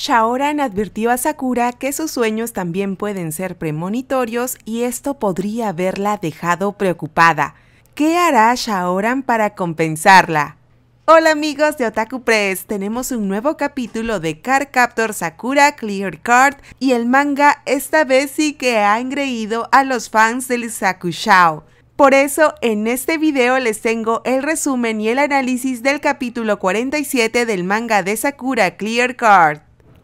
Shaoran advirtió a Sakura que sus sueños también pueden ser premonitorios y esto podría haberla dejado preocupada. ¿Qué hará Shaoran para compensarla? Hola amigos de Otaku Press, tenemos un nuevo capítulo de Car Captor Sakura Clear Card y el manga esta vez sí que ha engreído a los fans del Sakushao. Por eso en este video les tengo el resumen y el análisis del capítulo 47 del manga de Sakura Clear Card.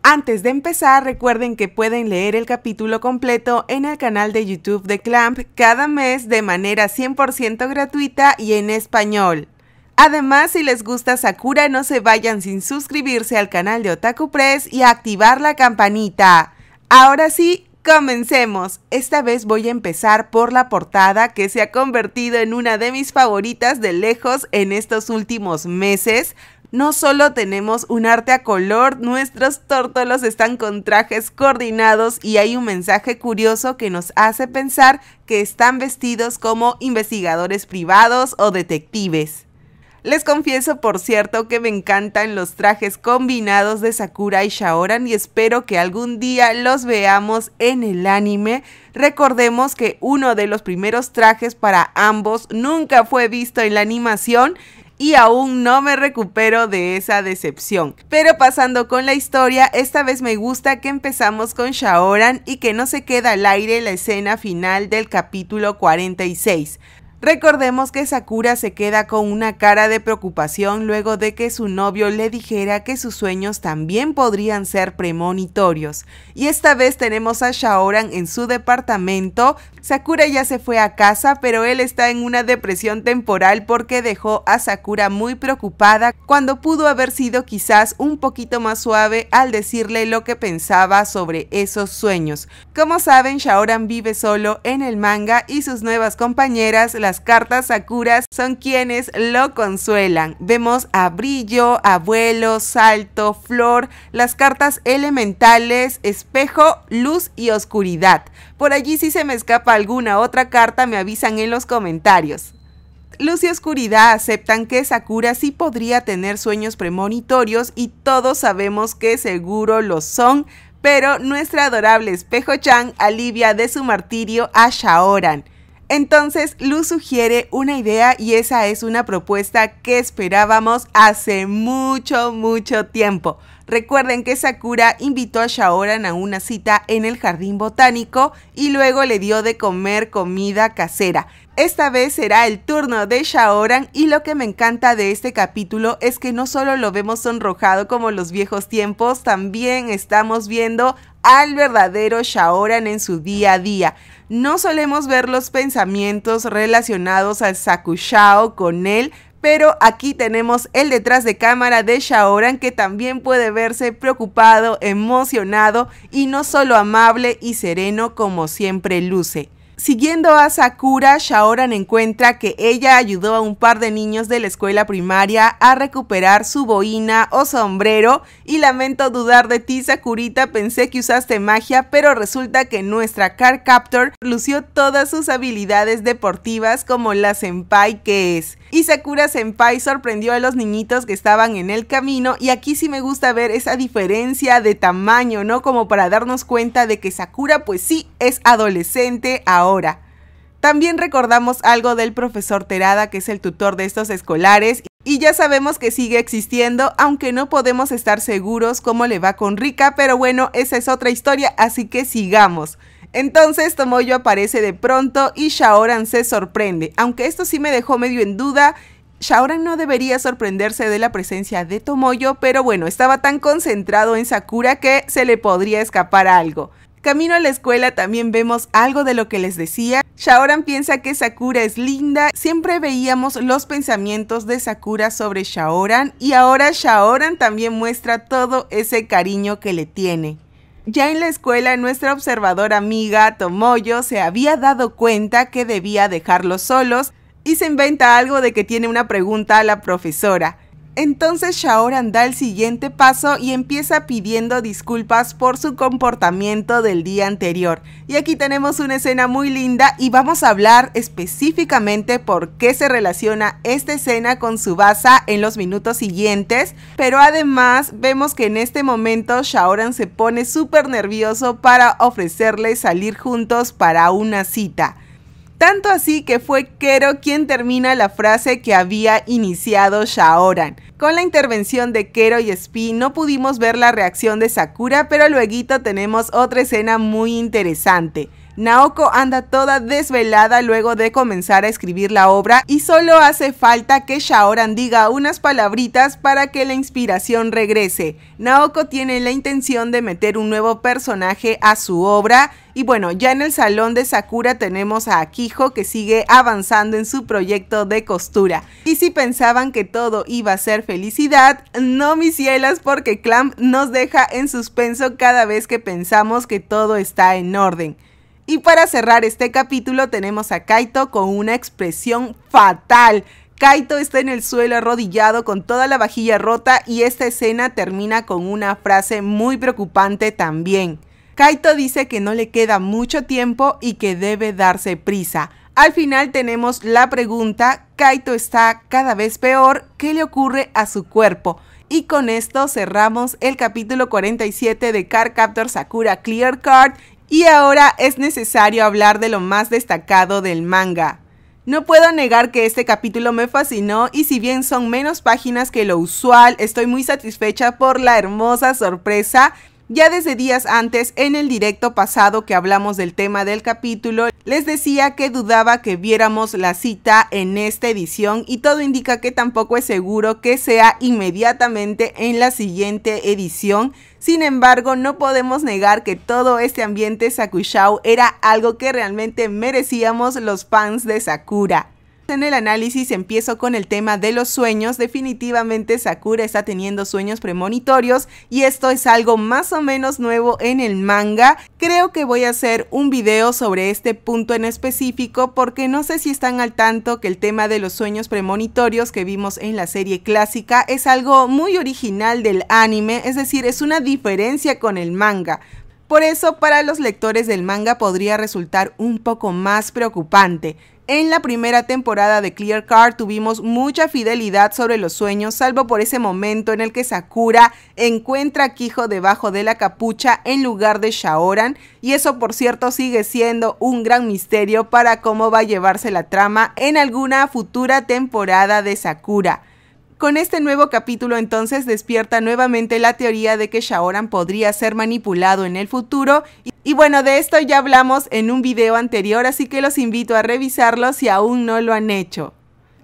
Antes de empezar, recuerden que pueden leer el capítulo completo en el canal de YouTube de Clamp cada mes de manera 100% gratuita y en español. Además, si les gusta Sakura, no se vayan sin suscribirse al canal de Otaku Press y activar la campanita. Ahora sí, comencemos. Esta vez voy a empezar por la portada que se ha convertido en una de mis favoritas de lejos en estos últimos meses, no solo tenemos un arte a color, nuestros tórtolos están con trajes coordinados y hay un mensaje curioso que nos hace pensar que están vestidos como investigadores privados o detectives. Les confieso, por cierto, que me encantan los trajes combinados de Sakura y Shaoran y espero que algún día los veamos en el anime. Recordemos que uno de los primeros trajes para ambos nunca fue visto en la animación y aún no me recupero de esa decepción. Pero pasando con la historia, esta vez me gusta que empezamos con Shaoran y que no se queda al aire la escena final del capítulo 46. Recordemos que Sakura se queda con una cara de preocupación luego de que su novio le dijera que sus sueños también podrían ser premonitorios. Y esta vez tenemos a Shaoran en su departamento. Sakura ya se fue a casa, pero él está en una depresión temporal porque dejó a Sakura muy preocupada cuando pudo haber sido quizás un poquito más suave al decirle lo que pensaba sobre esos sueños. Como saben, Shaoran vive solo en el manga y sus nuevas compañeras, las cartas Sakura son quienes lo consuelan. Vemos a Brillo, Abuelo, Salto, Flor, las cartas elementales, Espejo, Luz y Oscuridad. Por allí si se me escapa alguna otra carta me avisan en los comentarios. Luz y Oscuridad aceptan que Sakura sí podría tener sueños premonitorios y todos sabemos que seguro lo son, pero nuestra adorable espejo Chan alivia de su martirio a Shaoran. Entonces, Luz sugiere una idea y esa es una propuesta que esperábamos hace mucho, mucho tiempo. Recuerden que Sakura invitó a Shaoran a una cita en el jardín botánico y luego le dio de comer comida casera. Esta vez será el turno de Shaoran y lo que me encanta de este capítulo es que no solo lo vemos sonrojado como los viejos tiempos, también estamos viendo al verdadero Shaoran en su día a día. No solemos ver los pensamientos relacionados al Sakushao con él, pero aquí tenemos el detrás de cámara de Shaoran que también puede verse preocupado, emocionado y no solo amable y sereno como siempre luce. Siguiendo a Sakura, Shaoran encuentra que ella ayudó a un par de niños de la escuela primaria a recuperar su boina o sombrero y lamento dudar de ti Sakurita, pensé que usaste magia, pero resulta que nuestra Car Captor lució todas sus habilidades deportivas como la senpai que es. Y Sakura Senpai sorprendió a los niñitos que estaban en el camino y aquí sí me gusta ver esa diferencia de tamaño, ¿no? Como para darnos cuenta de que Sakura pues sí es adolescente ahora. También recordamos algo del profesor Terada, que es el tutor de estos escolares, y ya sabemos que sigue existiendo, aunque no podemos estar seguros cómo le va con Rika, pero bueno, esa es otra historia, así que sigamos. Entonces Tomoyo aparece de pronto y Shaoran se sorprende, aunque esto sí me dejó medio en duda. Shaoran no debería sorprenderse de la presencia de Tomoyo, pero bueno, estaba tan concentrado en Sakura que se le podría escapar algo. Camino a la escuela también vemos algo de lo que les decía. Shaoran piensa que Sakura es linda. Siempre veíamos los pensamientos de Sakura sobre Shaoran y ahora Shaoran también muestra todo ese cariño que le tiene. Ya en la escuela, nuestra observadora amiga Tomoyo se había dado cuenta que debía dejarlos solos y se inventa algo de que tiene una pregunta a la profesora. Entonces Shaoran da el siguiente paso y empieza pidiendo disculpas por su comportamiento del día anterior. Y aquí tenemos una escena muy linda y vamos a hablar específicamente por qué se relaciona esta escena con su Subasa en los minutos siguientes. Pero además vemos que en este momento Shaoran se pone súper nervioso para ofrecerle salir juntos para una cita. Tanto así que fue Kero quien termina la frase que había iniciado Shaoran. Con la intervención de Kero y Spi no pudimos ver la reacción de Sakura, pero luego tenemos otra escena muy interesante. Naoko anda toda desvelada luego de comenzar a escribir la obra y solo hace falta que Shaoran diga unas palabritas para que la inspiración regrese. Naoko tiene la intención de meter un nuevo personaje a su obra y bueno, ya en el salón de Sakura tenemos a Akijo que sigue avanzando en su proyecto de costura. Y si pensaban que todo iba a ser felicidad, no mis cielas porque Clamp nos deja en suspenso cada vez que pensamos que todo está en orden. Y para cerrar este capítulo tenemos a Kaito con una expresión fatal. Kaito está en el suelo arrodillado con toda la vajilla rota y esta escena termina con una frase muy preocupante también. Kaito dice que no le queda mucho tiempo y que debe darse prisa. Al final tenemos la pregunta, Kaito está cada vez peor, ¿qué le ocurre a su cuerpo? Y con esto cerramos el capítulo 47 de Car Captor Sakura Clear Card y ahora es necesario hablar de lo más destacado del manga. No puedo negar que este capítulo me fascinó y si bien son menos páginas que lo usual, estoy muy satisfecha por la hermosa sorpresa ya desde días antes, en el directo pasado que hablamos del tema del capítulo, les decía que dudaba que viéramos la cita en esta edición y todo indica que tampoco es seguro que sea inmediatamente en la siguiente edición. Sin embargo, no podemos negar que todo este ambiente Sakushao era algo que realmente merecíamos los fans de Sakura. En el análisis empiezo con el tema de los sueños. Definitivamente Sakura está teniendo sueños premonitorios y esto es algo más o menos nuevo en el manga. Creo que voy a hacer un video sobre este punto en específico porque no sé si están al tanto que el tema de los sueños premonitorios que vimos en la serie clásica es algo muy original del anime, es decir, es una diferencia con el manga. Por eso para los lectores del manga podría resultar un poco más preocupante. En la primera temporada de Clear Card tuvimos mucha fidelidad sobre los sueños, salvo por ese momento en el que Sakura encuentra a Kijo debajo de la capucha en lugar de Shaoran, y eso por cierto sigue siendo un gran misterio para cómo va a llevarse la trama en alguna futura temporada de Sakura. Con este nuevo capítulo entonces despierta nuevamente la teoría de que Shaoran podría ser manipulado en el futuro y bueno, de esto ya hablamos en un video anterior, así que los invito a revisarlo si aún no lo han hecho.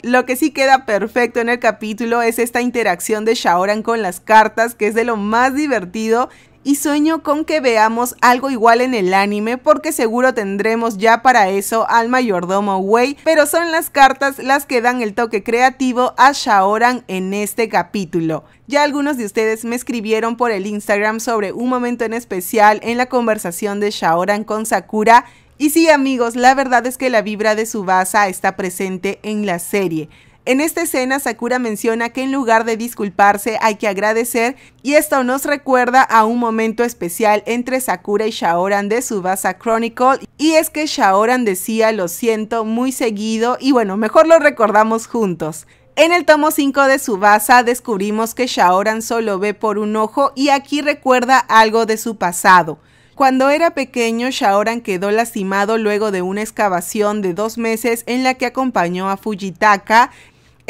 Lo que sí queda perfecto en el capítulo es esta interacción de Shaoran con las cartas, que es de lo más divertido y sueño con que veamos algo igual en el anime porque seguro tendremos ya para eso al mayordomo Wei, pero son las cartas las que dan el toque creativo a Shaoran en este capítulo. Ya algunos de ustedes me escribieron por el Instagram sobre un momento en especial en la conversación de Shaoran con Sakura y sí amigos, la verdad es que la vibra de Subasa está presente en la serie. En esta escena, Sakura menciona que en lugar de disculparse hay que agradecer y esto nos recuerda a un momento especial entre Sakura y Shaoran de Subasa Chronicle y es que Shaoran decía lo siento muy seguido y bueno, mejor lo recordamos juntos. En el tomo 5 de Subasa descubrimos que Shaoran solo ve por un ojo y aquí recuerda algo de su pasado. Cuando era pequeño, Shaoran quedó lastimado luego de una excavación de dos meses en la que acompañó a Fujitaka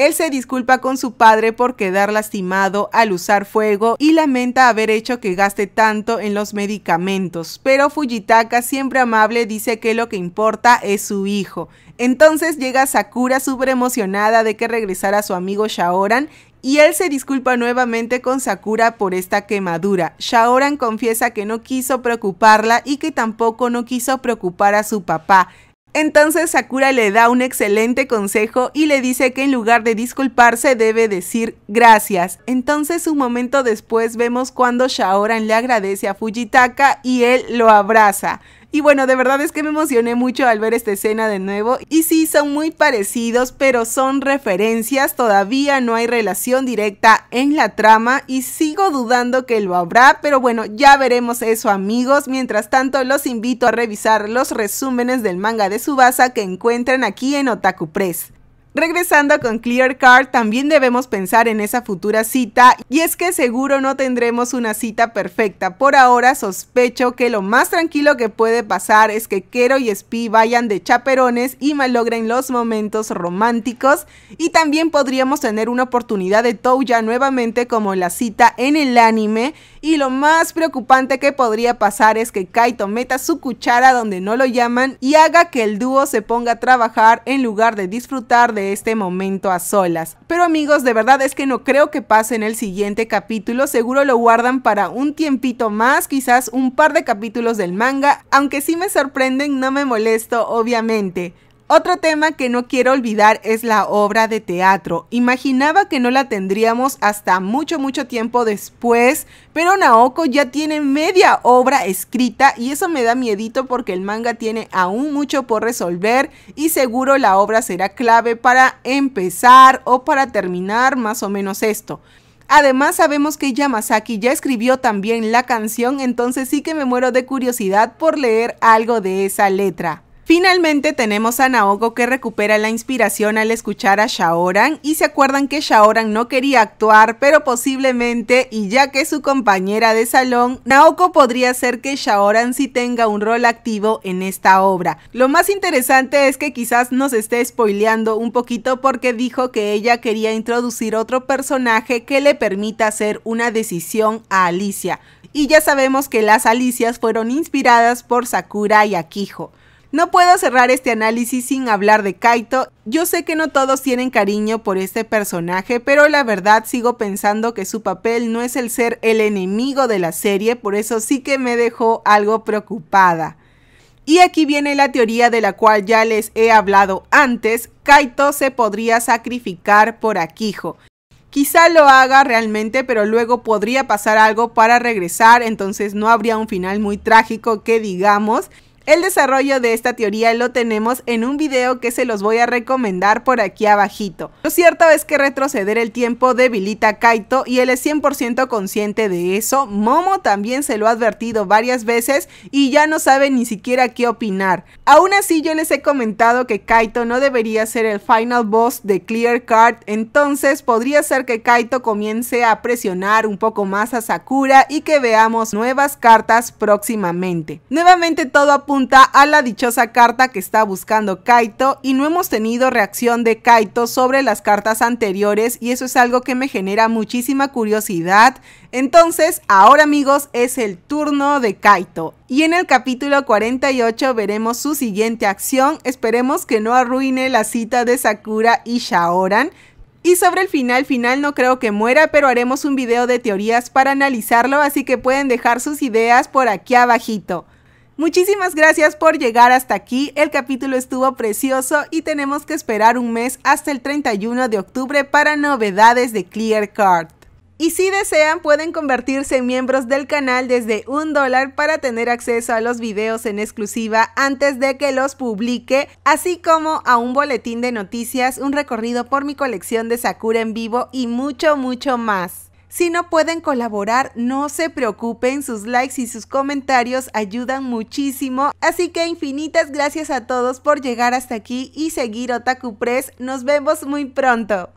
él se disculpa con su padre por quedar lastimado al usar fuego y lamenta haber hecho que gaste tanto en los medicamentos, pero Fujitaka, siempre amable, dice que lo que importa es su hijo. Entonces llega Sakura súper emocionada de que regresara su amigo Shaoran y él se disculpa nuevamente con Sakura por esta quemadura. Shaoran confiesa que no quiso preocuparla y que tampoco no quiso preocupar a su papá. Entonces Sakura le da un excelente consejo y le dice que en lugar de disculparse debe decir gracias. Entonces un momento después vemos cuando Shaoran le agradece a Fujitaka y él lo abraza. Y bueno, de verdad es que me emocioné mucho al ver esta escena de nuevo. Y sí, son muy parecidos, pero son referencias. Todavía no hay relación directa en la trama y sigo dudando que lo habrá. Pero bueno, ya veremos eso amigos. Mientras tanto, los invito a revisar los resúmenes del manga de Subasa que encuentran aquí en Otaku Press. Regresando con Clear Card, también debemos pensar en esa futura cita y es que seguro no tendremos una cita perfecta. Por ahora sospecho que lo más tranquilo que puede pasar es que Kero y Spi vayan de chaperones y malogren los momentos románticos y también podríamos tener una oportunidad de Touya nuevamente como la cita en el anime y lo más preocupante que podría pasar es que Kaito meta su cuchara donde no lo llaman y haga que el dúo se ponga a trabajar en lugar de disfrutar de este momento a solas. Pero amigos, de verdad es que no creo que pase en el siguiente capítulo, seguro lo guardan para un tiempito más, quizás un par de capítulos del manga, aunque si me sorprenden, no me molesto, obviamente. Otro tema que no quiero olvidar es la obra de teatro. Imaginaba que no la tendríamos hasta mucho, mucho tiempo después, pero Naoko ya tiene media obra escrita y eso me da miedito porque el manga tiene aún mucho por resolver y seguro la obra será clave para empezar o para terminar más o menos esto. Además sabemos que Yamazaki ya escribió también la canción, entonces sí que me muero de curiosidad por leer algo de esa letra. Finalmente tenemos a Naoko que recupera la inspiración al escuchar a Shaoran y se acuerdan que Shaoran no quería actuar, pero posiblemente, y ya que es su compañera de salón, Naoko podría ser que Shaoran sí tenga un rol activo en esta obra. Lo más interesante es que quizás nos esté spoileando un poquito porque dijo que ella quería introducir otro personaje que le permita hacer una decisión a Alicia. Y ya sabemos que las Alicias fueron inspiradas por Sakura y Akiho. No puedo cerrar este análisis sin hablar de Kaito. Yo sé que no todos tienen cariño por este personaje, pero la verdad sigo pensando que su papel no es el ser el enemigo de la serie, por eso sí que me dejó algo preocupada. Y aquí viene la teoría de la cual ya les he hablado antes, Kaito se podría sacrificar por Akijo. Quizá lo haga realmente, pero luego podría pasar algo para regresar, entonces no habría un final muy trágico que digamos. El desarrollo de esta teoría lo tenemos en un video que se los voy a recomendar por aquí abajito. Lo cierto es que retroceder el tiempo debilita a Kaito y él es 100% consciente de eso. Momo también se lo ha advertido varias veces y ya no sabe ni siquiera qué opinar. Aún así yo les he comentado que Kaito no debería ser el final boss de Clear Card, entonces podría ser que Kaito comience a presionar un poco más a Sakura y que veamos nuevas cartas próximamente. Nuevamente todo apunta a la dichosa carta que está buscando Kaito y no hemos tenido reacción de Kaito sobre las cartas anteriores y eso es algo que me genera muchísima curiosidad. Entonces, ahora amigos, es el turno de Kaito. Y en el capítulo 48 veremos su siguiente acción. Esperemos que no arruine la cita de Sakura y Shaoran. Y sobre el final final no creo que muera, pero haremos un video de teorías para analizarlo, así que pueden dejar sus ideas por aquí abajito. Muchísimas gracias por llegar hasta aquí. El capítulo estuvo precioso y tenemos que esperar un mes hasta el 31 de octubre para novedades de Clear Card. Y si desean pueden convertirse en miembros del canal desde un dólar para tener acceso a los videos en exclusiva antes de que los publique, así como a un boletín de noticias, un recorrido por mi colección de Sakura en vivo y mucho mucho más. Si no pueden colaborar, no se preocupen, sus likes y sus comentarios ayudan muchísimo. Así que infinitas gracias a todos por llegar hasta aquí y seguir Otaku Press. Nos vemos muy pronto.